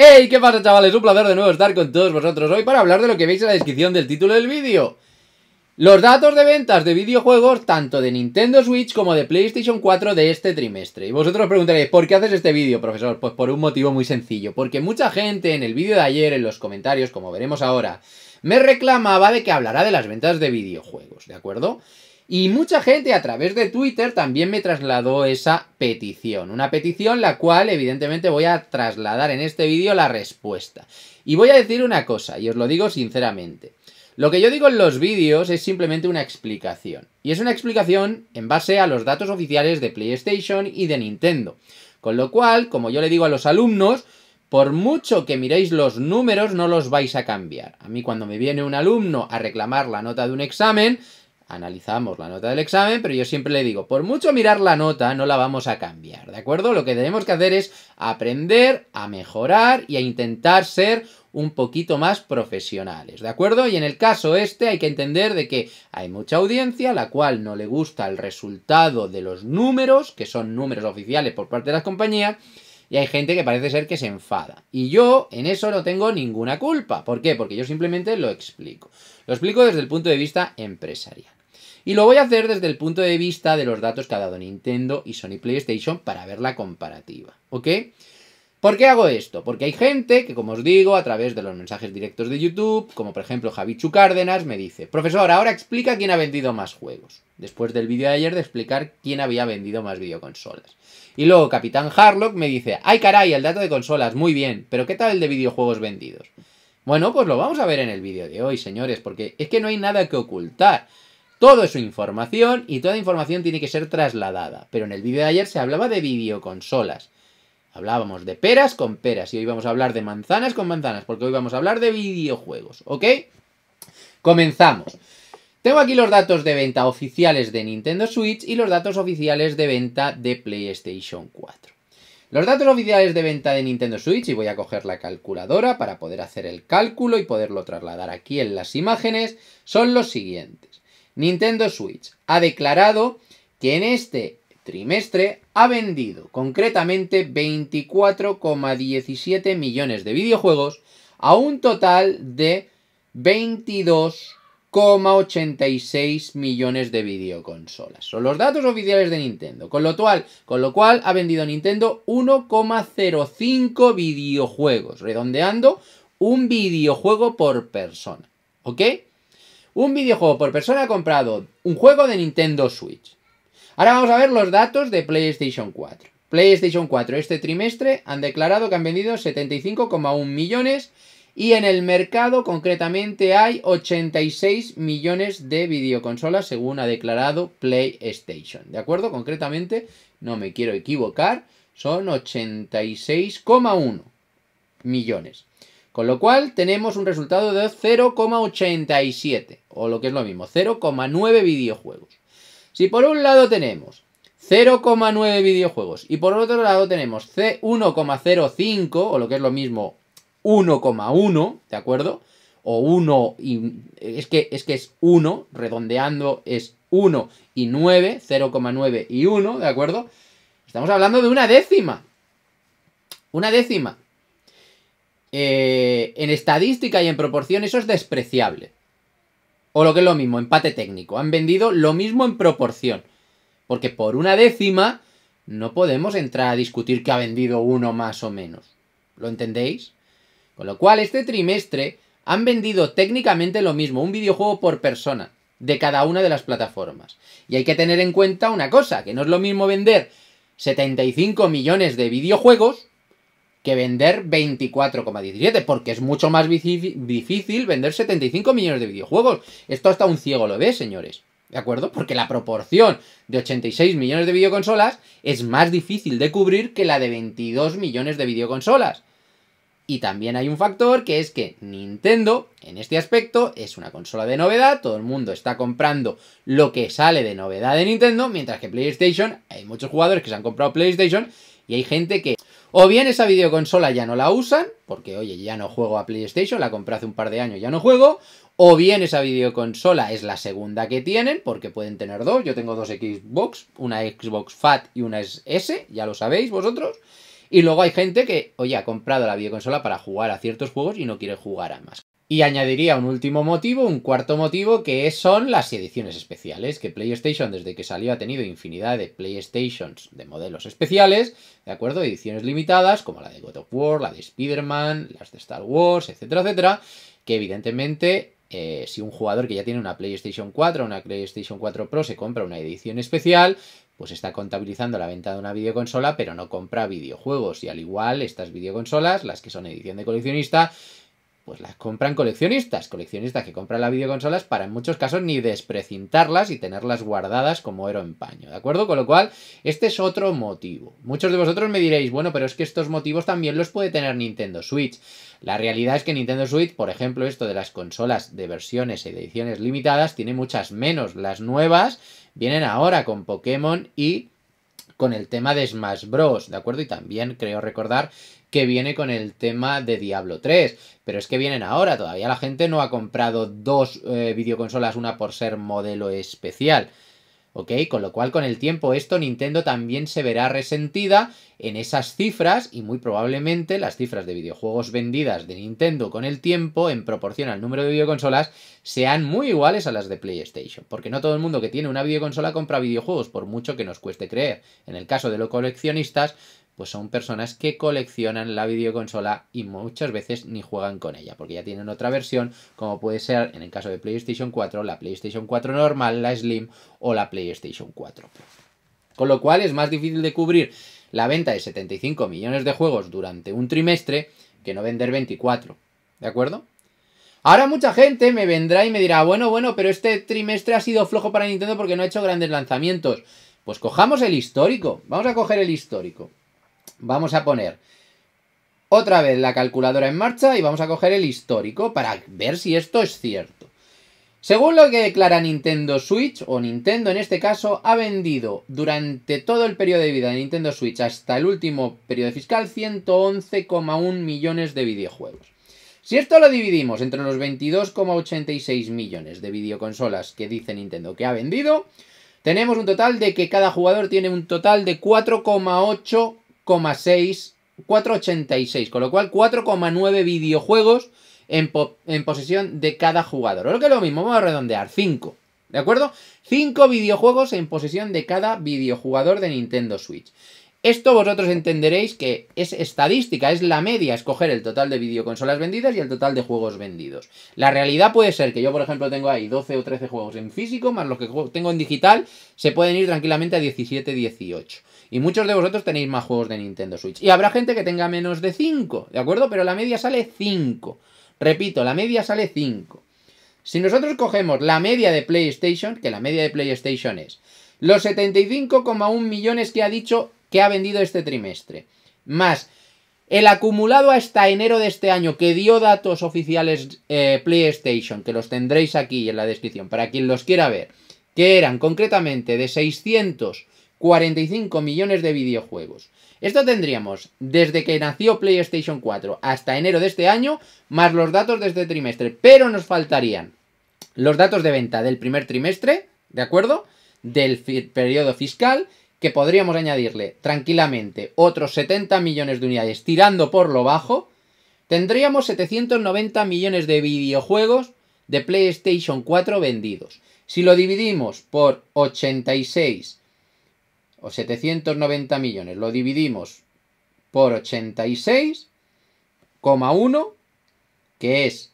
¡Hey! ¿Qué pasa chavales? Un placer de nuevo estar con todos vosotros hoy para hablar de lo que veis en la descripción del título del vídeo. Los datos de ventas de videojuegos tanto de Nintendo Switch como de PlayStation 4 de este trimestre. Y vosotros os preguntaréis, ¿por qué haces este vídeo, profesor? Pues por un motivo muy sencillo, porque mucha gente en el vídeo de ayer, en los comentarios, como veremos ahora, me reclamaba de que hablará de las ventas de videojuegos, ¿de acuerdo? Y mucha gente a través de Twitter también me trasladó esa petición. Una petición la cual evidentemente voy a trasladar en este vídeo la respuesta. Y voy a decir una cosa, y os lo digo sinceramente. Lo que yo digo en los vídeos es simplemente una explicación. Y es una explicación en base a los datos oficiales de PlayStation y de Nintendo. Con lo cual, como yo le digo a los alumnos, por mucho que miréis los números, no los vais a cambiar. A mí cuando me viene un alumno a reclamar la nota de un examen, analizamos la nota del examen, pero yo siempre le digo, por mucho mirar la nota, no la vamos a cambiar, ¿de acuerdo? Lo que tenemos que hacer es aprender a mejorar y a intentar ser un poquito más profesionales, ¿de acuerdo? Y en el caso este hay que entender de que hay mucha audiencia la cual no le gusta el resultado de los números, que son números oficiales por parte de las compañías, y hay gente que parece ser que se enfada. Y yo en eso no tengo ninguna culpa. ¿Por qué? Porque yo simplemente lo explico. Lo explico desde el punto de vista empresarial. Y lo voy a hacer desde el punto de vista de los datos que ha dado Nintendo y Sony PlayStation para ver la comparativa, ¿ok? ¿Por qué hago esto? Porque hay gente que, como os digo, a través de los mensajes directos de YouTube, como por ejemplo Javichu Cárdenas, me dice, profesor, ahora explica quién ha vendido más juegos. Después del vídeo de ayer de explicar quién había vendido más videoconsolas. Y luego Capitán Harlock me dice, ay caray, el dato de consolas, muy bien, pero ¿qué tal el de videojuegos vendidos? Bueno, pues lo vamos a ver en el vídeo de hoy, señores, porque es que no hay nada que ocultar toda su información y toda información tiene que ser trasladada. Pero en el vídeo de ayer se hablaba de videoconsolas. Hablábamos de peras con peras y hoy vamos a hablar de manzanas con manzanas porque hoy vamos a hablar de videojuegos, ¿ok? Comenzamos. Tengo aquí los datos de venta oficiales de Nintendo Switch y los datos oficiales de venta de PlayStation 4. Los datos oficiales de venta de Nintendo Switch, y voy a coger la calculadora para poder hacer el cálculo y poderlo trasladar aquí en las imágenes, son los siguientes. Nintendo Switch ha declarado que en este trimestre ha vendido concretamente 24,17 millones de videojuegos a un total de 22,86 millones de videoconsolas. Son los datos oficiales de Nintendo. Con lo cual, con lo cual ha vendido Nintendo 1,05 videojuegos, redondeando un videojuego por persona. ¿Ok? Un videojuego por persona ha comprado un juego de Nintendo Switch. Ahora vamos a ver los datos de PlayStation 4. PlayStation 4 este trimestre han declarado que han vendido 75,1 millones y en el mercado concretamente hay 86 millones de videoconsolas según ha declarado PlayStation. ¿De acuerdo? Concretamente, no me quiero equivocar, son 86,1 millones. Con lo cual tenemos un resultado de 0,87, o lo que es lo mismo, 0,9 videojuegos. Si por un lado tenemos 0,9 videojuegos y por otro lado tenemos 1,05, o lo que es lo mismo, 1,1, ¿de acuerdo? O 1, y, es, que, es que es 1, redondeando es 1 y 9, 0,9 y 1, ¿de acuerdo? Estamos hablando de una décima. Una décima. Eh, en estadística y en proporción eso es despreciable. O lo que es lo mismo, empate técnico. Han vendido lo mismo en proporción. Porque por una décima no podemos entrar a discutir que ha vendido uno más o menos. ¿Lo entendéis? Con lo cual, este trimestre han vendido técnicamente lo mismo, un videojuego por persona, de cada una de las plataformas. Y hay que tener en cuenta una cosa, que no es lo mismo vender 75 millones de videojuegos que vender 24,17, porque es mucho más difícil vender 75 millones de videojuegos. Esto hasta un ciego lo ve, señores. ¿De acuerdo? Porque la proporción de 86 millones de videoconsolas es más difícil de cubrir que la de 22 millones de videoconsolas. Y también hay un factor que es que Nintendo, en este aspecto, es una consola de novedad, todo el mundo está comprando lo que sale de novedad de Nintendo, mientras que PlayStation, hay muchos jugadores que se han comprado PlayStation y hay gente que o bien esa videoconsola ya no la usan, porque oye, ya no juego a PlayStation, la compré hace un par de años, ya no juego, o bien esa videoconsola es la segunda que tienen, porque pueden tener dos, yo tengo dos Xbox, una Xbox Fat y una S, ya lo sabéis vosotros. Y luego hay gente que, oye, ha comprado la videoconsola para jugar a ciertos juegos y no quiere jugar a más. Y añadiría un último motivo, un cuarto motivo, que son las ediciones especiales, que PlayStation desde que salió ha tenido infinidad de PlayStations de modelos especiales, ¿de acuerdo? Ediciones limitadas, como la de God of War, la de Spider-Man, las de Star Wars, etcétera, etcétera, que evidentemente eh, si un jugador que ya tiene una PlayStation 4 o una PlayStation 4 Pro se compra una edición especial, pues está contabilizando la venta de una videoconsola, pero no compra videojuegos. Y al igual, estas videoconsolas, las que son edición de coleccionista, pues las compran coleccionistas, coleccionistas que compran las videoconsolas para en muchos casos ni desprecintarlas y tenerlas guardadas como ero en paño, ¿de acuerdo? Con lo cual, este es otro motivo. Muchos de vosotros me diréis, bueno, pero es que estos motivos también los puede tener Nintendo Switch. La realidad es que Nintendo Switch, por ejemplo, esto de las consolas de versiones y de ediciones limitadas, tiene muchas menos. Las nuevas vienen ahora con Pokémon y con el tema de Smash Bros, ¿de acuerdo? Y también creo recordar que viene con el tema de Diablo 3. Pero es que vienen ahora, todavía la gente no ha comprado dos eh, videoconsolas, una por ser modelo especial. ¿ok? Con lo cual con el tiempo esto Nintendo también se verá resentida en esas cifras y muy probablemente las cifras de videojuegos vendidas de Nintendo con el tiempo en proporción al número de videoconsolas sean muy iguales a las de PlayStation, porque no todo el mundo que tiene una videoconsola compra videojuegos por mucho que nos cueste creer. En el caso de los coleccionistas, pues son personas que coleccionan la videoconsola y muchas veces ni juegan con ella, porque ya tienen otra versión, como puede ser en el caso de PlayStation 4, la PlayStation 4 normal, la Slim o la PlayStation 4 Con lo cual es más difícil de cubrir la venta de 75 millones de juegos durante un trimestre que no vender 24, ¿de acuerdo? Ahora mucha gente me vendrá y me dirá, bueno, bueno, pero este trimestre ha sido flojo para Nintendo porque no ha hecho grandes lanzamientos. Pues cojamos el histórico, vamos a coger el histórico. Vamos a poner otra vez la calculadora en marcha y vamos a coger el histórico para ver si esto es cierto. Según lo que declara Nintendo Switch, o Nintendo en este caso, ha vendido durante todo el periodo de vida de Nintendo Switch hasta el último periodo fiscal 111,1 millones de videojuegos. Si esto lo dividimos entre los 22,86 millones de videoconsolas que dice Nintendo que ha vendido, tenemos un total de que cada jugador tiene un total de 4,8 4,86, con lo cual 4,9 videojuegos en, en, posesión de cada jugador. O lo que es lo mismo, vamos a redondear, 5. ¿De acuerdo? 5 videojuegos en posesión de cada videojugador de Nintendo Switch. Esto vosotros entenderéis que es estadística, es la media, escoger el total de videoconsolas vendidas y el total de juegos vendidos. La realidad puede ser que yo, por ejemplo, tengo ahí 12 o 13 juegos en físico, más los que tengo en digital, se pueden ir tranquilamente a 17, 18. Y muchos de vosotros tenéis más juegos de Nintendo Switch. Y habrá gente que tenga menos de 5, ¿de acuerdo? Pero la media sale 5. Repito, la media sale 5. Si nosotros cogemos la media de PlayStation, que la media de PlayStation es los 75,1 millones que ha dicho que ha vendido este trimestre, más el acumulado hasta enero de este año que dio datos oficiales eh, PlayStation, que los tendréis aquí en la descripción para quien los quiera ver, que eran concretamente de 645 millones de videojuegos. Esto tendríamos desde que nació PlayStation 4 hasta enero de este año, más los datos de este trimestre, pero nos faltarían los datos de venta del primer trimestre, ¿de acuerdo? Del periodo fiscal que podríamos añadirle tranquilamente otros 70 millones de unidades tirando por lo bajo, tendríamos 790 millones de videojuegos de PlayStation 4 vendidos. Si lo dividimos por 86 o 790 millones, lo dividimos por 86,1, que es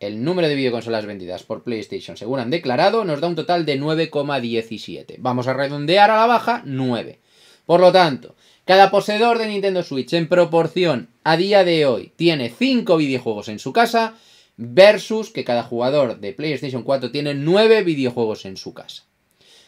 el número de videoconsolas vendidas por PlayStation, según han declarado, nos da un total de 9,17. Vamos a redondear a la baja 9. Por lo tanto, cada poseedor de Nintendo Switch en proporción a día de hoy tiene 5 videojuegos en su casa versus que cada jugador de PlayStation 4 tiene 9 videojuegos en su casa.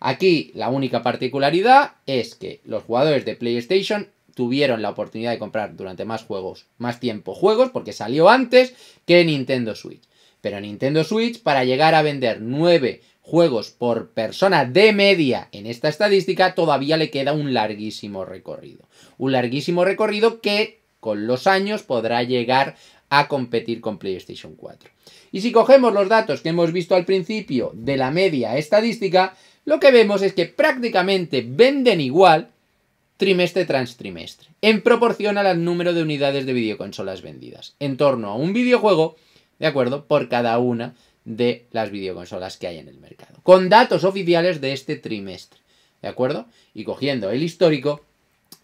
Aquí la única particularidad es que los jugadores de PlayStation tuvieron la oportunidad de comprar durante más juegos, más tiempo juegos, porque salió antes que Nintendo Switch pero Nintendo Switch para llegar a vender 9 juegos por persona de media en esta estadística todavía le queda un larguísimo recorrido. Un larguísimo recorrido que con los años podrá llegar a competir con PlayStation 4. Y si cogemos los datos que hemos visto al principio de la media estadística, lo que vemos es que prácticamente venden igual trimestre tras trimestre, en proporción al número de unidades de videoconsolas vendidas, en torno a un videojuego ¿de acuerdo? Por cada una de las videoconsolas que hay en el mercado. Con datos oficiales de este trimestre, ¿de acuerdo? Y cogiendo el histórico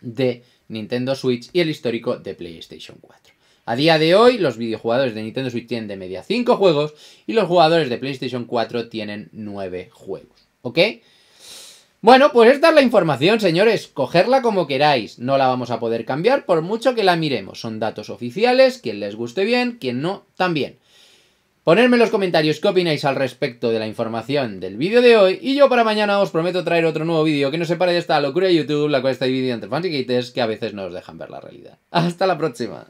de Nintendo Switch y el histórico de PlayStation 4. A día de hoy, los videojugadores de Nintendo Switch tienen de media 5 juegos y los jugadores de PlayStation 4 tienen 9 juegos, ¿ok? Bueno, pues esta es la información, señores. Cogerla como queráis. No la vamos a poder cambiar por mucho que la miremos. Son datos oficiales, quien les guste bien, quien no, también. Ponedme en los comentarios qué opináis al respecto de la información del vídeo de hoy y yo para mañana os prometo traer otro nuevo vídeo que no separe de esta locura de YouTube, la cual está dividida entre fans y que a veces no os dejan ver la realidad. ¡Hasta la próxima!